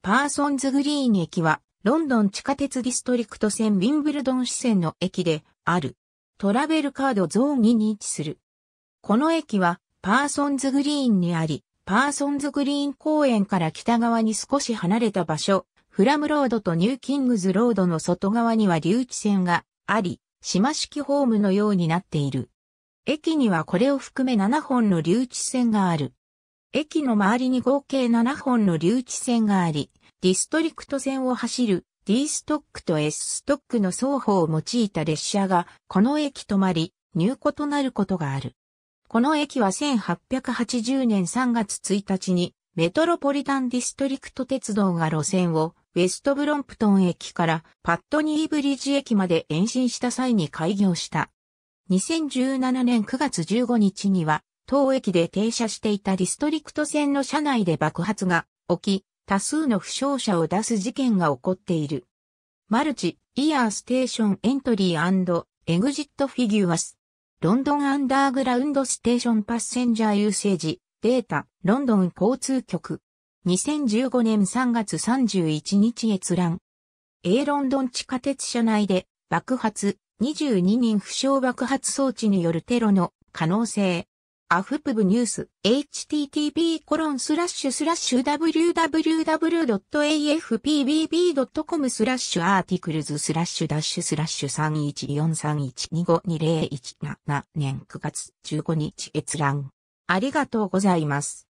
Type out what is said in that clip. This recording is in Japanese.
パーソンズグリーン駅は、ロンドン地下鉄ディストリクト線ウィンブルドン支線の駅である。トラベルカードゾーンに位置する。この駅は、パーソンズグリーンにあり、パーソンズグリーン公園から北側に少し離れた場所、フラムロードとニューキングズロードの外側には留置線があり、島式ホームのようになっている。駅にはこれを含め7本の留置線がある。駅の周りに合計7本の留置線があり、ディストリクト線を走る D ストックと S ストックの双方を用いた列車がこの駅止まり入庫となることがある。この駅は1880年3月1日にメトロポリタンディストリクト鉄道が路線をウェストブロンプトン駅からパットニーブリッジ駅まで延伸した際に開業した。2017年9月15日には当駅で停車していたディストリクト線の車内で爆発が起き、多数の負傷者を出す事件が起こっている。マルチ、イヤーステーションエントリーエグジットフィギュアス。ロンドンアンダーグラウンドステーションパッセンジャーユーセージ、データ、ロンドン交通局。2015年3月31日閲覧。A ロンドン地下鉄車内で爆発、22人負傷爆発装置によるテロの可能性。アフプブニュース、http コロンスラッシュスラッシュ www.afpbb.com スラッシュアーティクルズスラッシュダッシュスラッシュ31431252017年9月15日閲覧。ありがとうございます。